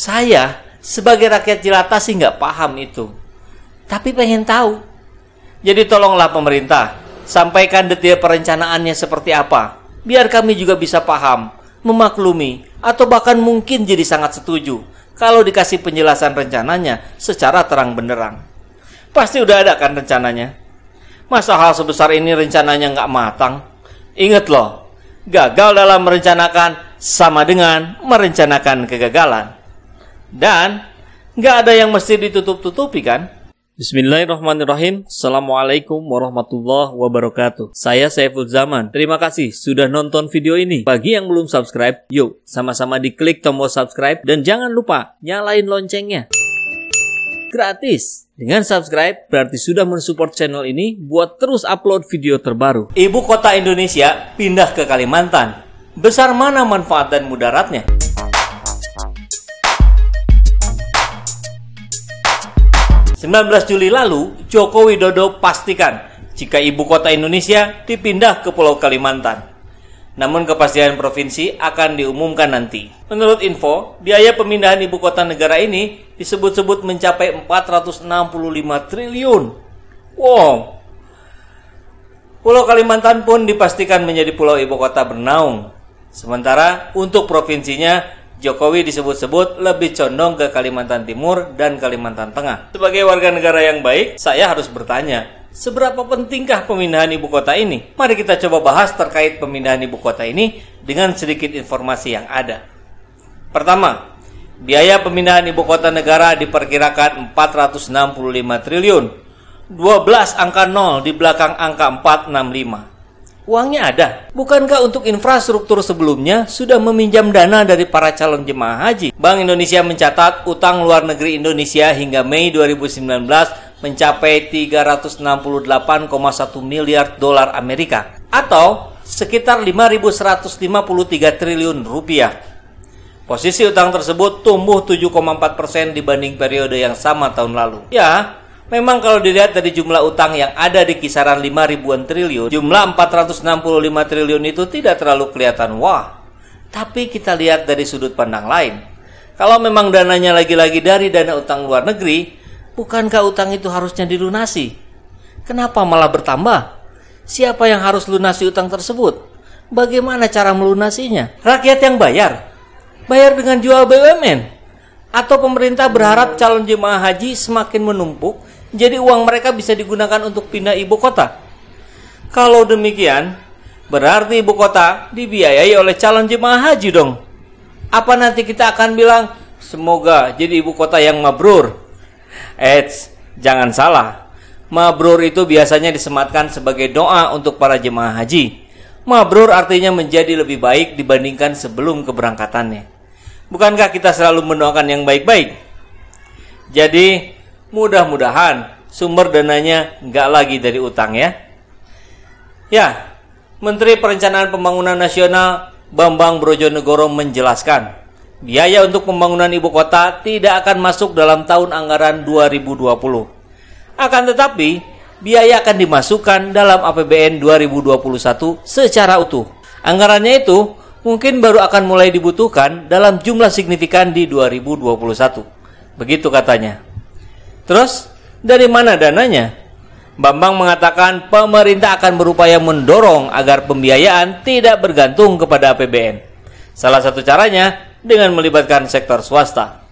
Saya sebagai rakyat jelata sih nggak paham itu. Tapi pengen tahu. Jadi tolonglah pemerintah, sampaikan detail perencanaannya seperti apa. Biar kami juga bisa paham, memaklumi, atau bahkan mungkin jadi sangat setuju kalau dikasih penjelasan rencananya secara terang benderang. Pasti udah ada kan rencananya. Masa hal sebesar ini rencananya nggak matang? Ingat loh, gagal dalam merencanakan sama dengan merencanakan kegagalan. Dan nggak ada yang mesti ditutup-tutupi kan? Bismillahirrahmanirrahim. Assalamualaikum warahmatullahi wabarakatuh. Saya Saiful Zaman. Terima kasih sudah nonton video ini. Bagi yang belum subscribe, yuk sama-sama diklik tombol subscribe dan jangan lupa nyalain loncengnya. Gratis. Dengan subscribe berarti sudah mensupport channel ini buat terus upload video terbaru. Ibu kota Indonesia pindah ke Kalimantan. Besar mana manfaat dan mudaratnya? 19 Juli lalu, Joko Widodo pastikan jika ibu kota Indonesia dipindah ke Pulau Kalimantan. Namun kepastian provinsi akan diumumkan nanti. Menurut info, biaya pemindahan ibu kota negara ini disebut-sebut mencapai 465 triliun. Wow. Pulau Kalimantan pun dipastikan menjadi pulau ibu kota bernaung. Sementara untuk provinsinya Jokowi disebut-sebut lebih condong ke Kalimantan Timur dan Kalimantan Tengah. Sebagai warga negara yang baik, saya harus bertanya, seberapa pentingkah pemindahan ibu kota ini? Mari kita coba bahas terkait pemindahan ibu kota ini dengan sedikit informasi yang ada. Pertama, biaya pemindahan ibu kota negara diperkirakan 465 triliun. 12 angka 0 di belakang angka 465. Uangnya ada. Bukankah untuk infrastruktur sebelumnya sudah meminjam dana dari para calon jemaah haji? Bank Indonesia mencatat utang luar negeri Indonesia hingga Mei 2019 mencapai 368,1 miliar dolar Amerika atau sekitar 5.153 triliun rupiah. Posisi utang tersebut tumbuh 7,4 persen dibanding periode yang sama tahun lalu. Ya, Memang kalau dilihat dari jumlah utang yang ada di kisaran 5 ribuan triliun, jumlah 465 triliun itu tidak terlalu kelihatan wah. Tapi kita lihat dari sudut pandang lain. Kalau memang dananya lagi-lagi dari dana utang luar negeri, bukankah utang itu harusnya dilunasi? Kenapa malah bertambah? Siapa yang harus lunasi utang tersebut? Bagaimana cara melunasinya? Rakyat yang bayar. Bayar dengan jual BUMN. Atau pemerintah berharap calon jemaah haji semakin menumpuk jadi uang mereka bisa digunakan untuk pindah ibu kota. Kalau demikian, berarti ibu kota dibiayai oleh calon jemaah haji dong. Apa nanti kita akan bilang, semoga jadi ibu kota yang mabrur. Eits, jangan salah. Mabrur itu biasanya disematkan sebagai doa untuk para jemaah haji. Mabrur artinya menjadi lebih baik dibandingkan sebelum keberangkatannya. Bukankah kita selalu mendoakan yang baik-baik? Jadi, Mudah-mudahan sumber dananya nggak lagi dari utang ya. Ya, Menteri Perencanaan Pembangunan Nasional Bambang Brojonegoro menjelaskan, biaya untuk pembangunan ibu kota tidak akan masuk dalam tahun anggaran 2020. Akan tetapi, biaya akan dimasukkan dalam APBN 2021 secara utuh. Anggarannya itu mungkin baru akan mulai dibutuhkan dalam jumlah signifikan di 2021. Begitu katanya. Terus dari mana dananya? Bambang mengatakan pemerintah akan berupaya mendorong agar pembiayaan tidak bergantung kepada APBN. Salah satu caranya dengan melibatkan sektor swasta.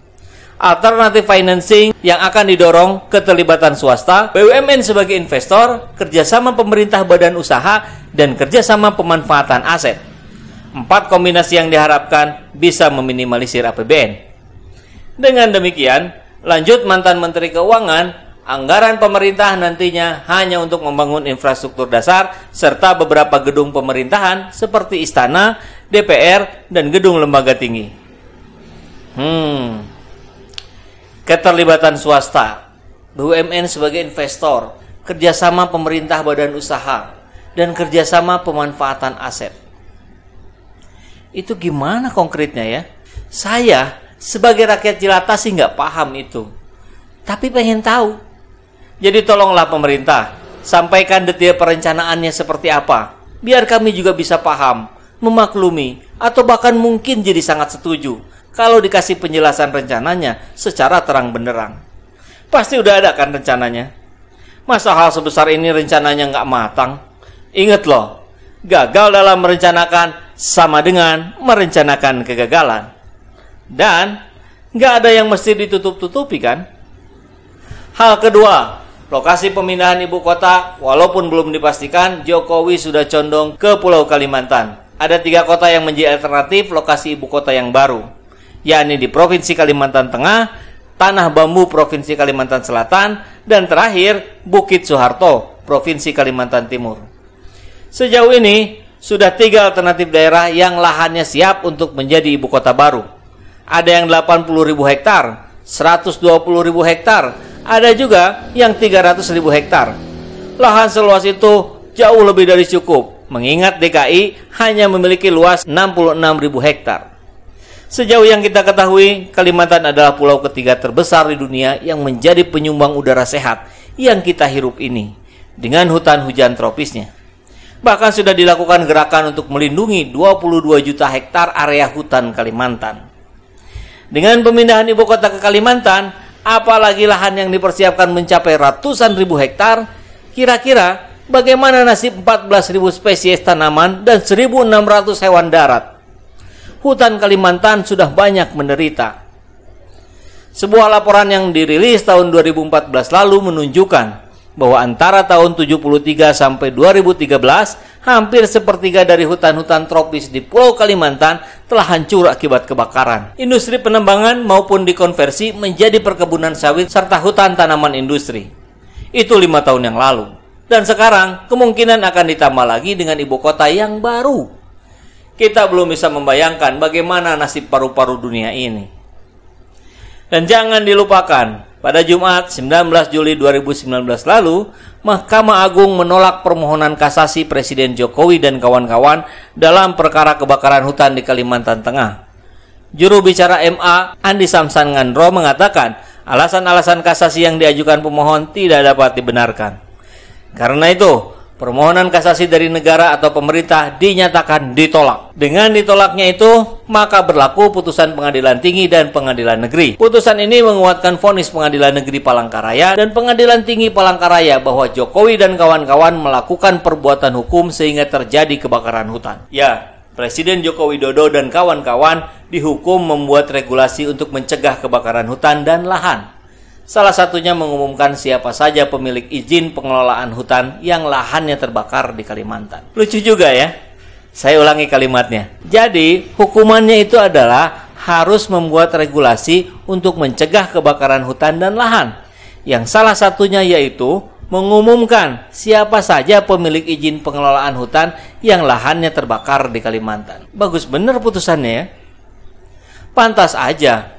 Alternatif financing yang akan didorong keterlibatan swasta, BUMN sebagai investor, kerjasama pemerintah badan usaha, dan kerjasama pemanfaatan aset. Empat kombinasi yang diharapkan bisa meminimalisir APBN. Dengan demikian, Lanjut mantan Menteri Keuangan, anggaran pemerintah nantinya hanya untuk membangun infrastruktur dasar serta beberapa gedung pemerintahan seperti istana, DPR, dan gedung lembaga tinggi. Hmm. Keterlibatan swasta, BUMN sebagai investor, kerjasama pemerintah badan usaha, dan kerjasama pemanfaatan aset. Itu gimana konkretnya ya? Saya sebagai rakyat jelata sih nggak paham itu. Tapi pengen tahu. Jadi tolonglah pemerintah, sampaikan detail perencanaannya seperti apa. Biar kami juga bisa paham, memaklumi, atau bahkan mungkin jadi sangat setuju kalau dikasih penjelasan rencananya secara terang benderang. Pasti udah ada kan rencananya. Masa hal sebesar ini rencananya nggak matang? Ingat loh, gagal dalam merencanakan sama dengan merencanakan kegagalan. Dan nggak ada yang mesti ditutup-tutupi kan? Hal kedua, lokasi pemindahan ibu kota walaupun belum dipastikan Jokowi sudah condong ke Pulau Kalimantan. Ada tiga kota yang menjadi alternatif lokasi ibu kota yang baru, yakni di Provinsi Kalimantan Tengah, Tanah Bambu Provinsi Kalimantan Selatan, dan terakhir Bukit Soeharto Provinsi Kalimantan Timur. Sejauh ini, sudah tiga alternatif daerah yang lahannya siap untuk menjadi ibu kota baru ada yang 80 ribu hektar, 120 ribu hektar, ada juga yang 300 ribu hektar. Lahan seluas itu jauh lebih dari cukup, mengingat DKI hanya memiliki luas 66 ribu hektar. Sejauh yang kita ketahui, Kalimantan adalah pulau ketiga terbesar di dunia yang menjadi penyumbang udara sehat yang kita hirup ini dengan hutan hujan tropisnya. Bahkan sudah dilakukan gerakan untuk melindungi 22 juta hektar area hutan Kalimantan. Dengan pemindahan ibu kota ke Kalimantan, apalagi lahan yang dipersiapkan mencapai ratusan ribu hektar, kira-kira bagaimana nasib 14.000 spesies tanaman dan 1.600 hewan darat? Hutan Kalimantan sudah banyak menderita. Sebuah laporan yang dirilis tahun 2014 lalu menunjukkan bahwa antara tahun 73 sampai 2013 hampir sepertiga dari hutan-hutan tropis di Pulau Kalimantan telah hancur akibat kebakaran. Industri penembangan maupun dikonversi menjadi perkebunan sawit serta hutan tanaman industri. Itu lima tahun yang lalu. Dan sekarang kemungkinan akan ditambah lagi dengan ibu kota yang baru. Kita belum bisa membayangkan bagaimana nasib paru-paru dunia ini. Dan jangan dilupakan, pada Jumat 19 Juli 2019 lalu, Mahkamah Agung menolak permohonan kasasi Presiden Jokowi dan kawan-kawan dalam perkara kebakaran hutan di Kalimantan Tengah. Juru bicara MA Andi Samsan Ngandro mengatakan alasan-alasan kasasi yang diajukan pemohon tidak dapat dibenarkan. Karena itu, Permohonan kasasi dari negara atau pemerintah dinyatakan ditolak. Dengan ditolaknya itu, maka berlaku putusan pengadilan tinggi dan pengadilan negeri. Putusan ini menguatkan vonis pengadilan negeri Palangkaraya dan pengadilan tinggi Palangkaraya bahwa Jokowi dan kawan-kawan melakukan perbuatan hukum sehingga terjadi kebakaran hutan. Ya, Presiden Joko Widodo dan kawan-kawan dihukum membuat regulasi untuk mencegah kebakaran hutan dan lahan. Salah satunya mengumumkan siapa saja pemilik izin pengelolaan hutan yang lahannya terbakar di Kalimantan. Lucu juga ya. Saya ulangi kalimatnya. Jadi, hukumannya itu adalah harus membuat regulasi untuk mencegah kebakaran hutan dan lahan. Yang salah satunya yaitu mengumumkan siapa saja pemilik izin pengelolaan hutan yang lahannya terbakar di Kalimantan. Bagus bener putusannya ya. Pantas aja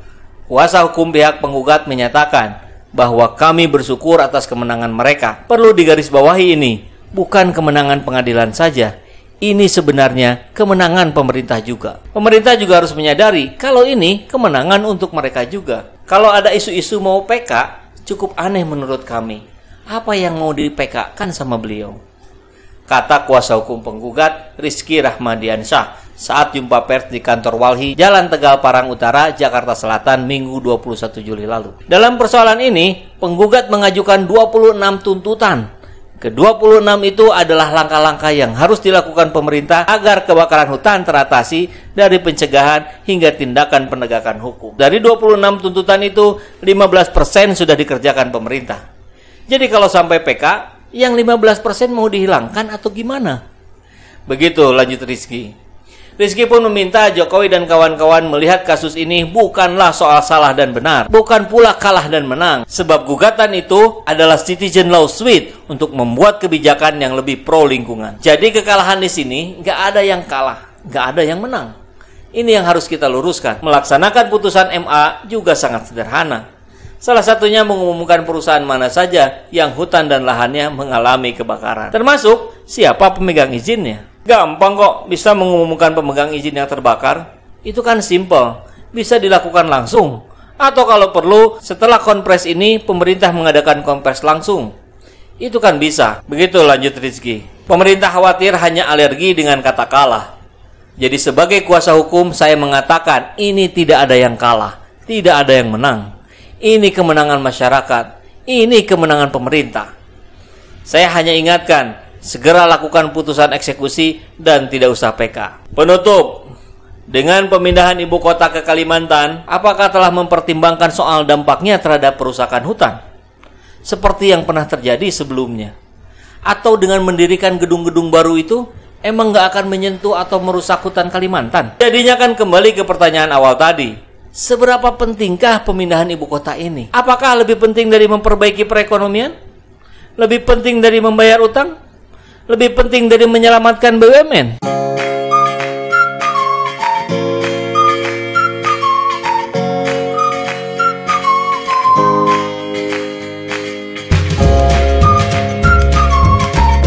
Kuasa hukum pihak penggugat menyatakan bahwa kami bersyukur atas kemenangan mereka. Perlu digarisbawahi ini, bukan kemenangan pengadilan saja. Ini sebenarnya kemenangan pemerintah juga. Pemerintah juga harus menyadari kalau ini kemenangan untuk mereka juga. Kalau ada isu-isu mau PK, cukup aneh menurut kami. Apa yang mau di PK kan sama beliau? Kata kuasa hukum penggugat Rizky Rahmadiansyah saat jumpa pers di kantor Walhi, Jalan Tegal Parang Utara, Jakarta Selatan, Minggu 21 Juli lalu. Dalam persoalan ini, penggugat mengajukan 26 tuntutan ke-26 itu adalah langkah-langkah yang harus dilakukan pemerintah agar kebakaran hutan teratasi dari pencegahan hingga tindakan penegakan hukum. Dari 26 tuntutan itu, 15% sudah dikerjakan pemerintah. Jadi kalau sampai PK, yang 15% mau dihilangkan atau gimana? Begitu lanjut Rizky. Rizky pun meminta Jokowi dan kawan-kawan melihat kasus ini bukanlah soal salah dan benar, bukan pula kalah dan menang, sebab gugatan itu adalah citizen law lawsuit untuk membuat kebijakan yang lebih pro lingkungan. Jadi kekalahan di sini nggak ada yang kalah, nggak ada yang menang. Ini yang harus kita luruskan. Melaksanakan putusan MA juga sangat sederhana. Salah satunya mengumumkan perusahaan mana saja yang hutan dan lahannya mengalami kebakaran, termasuk siapa pemegang izinnya. Gampang kok bisa mengumumkan pemegang izin yang terbakar. Itu kan simple, bisa dilakukan langsung. Atau kalau perlu, setelah kompres ini pemerintah mengadakan kompres langsung. Itu kan bisa. Begitu lanjut Rizky. Pemerintah khawatir hanya alergi dengan kata kalah. Jadi sebagai kuasa hukum saya mengatakan ini tidak ada yang kalah, tidak ada yang menang. Ini kemenangan masyarakat, ini kemenangan pemerintah. Saya hanya ingatkan, segera lakukan putusan eksekusi dan tidak usah PK. Penutup, dengan pemindahan ibu kota ke Kalimantan, apakah telah mempertimbangkan soal dampaknya terhadap perusakan hutan? Seperti yang pernah terjadi sebelumnya. Atau dengan mendirikan gedung-gedung baru itu, emang nggak akan menyentuh atau merusak hutan Kalimantan? Jadinya kan kembali ke pertanyaan awal tadi. Seberapa pentingkah pemindahan ibu kota ini? Apakah lebih penting dari memperbaiki perekonomian? Lebih penting dari membayar utang? lebih penting dari menyelamatkan BUMN.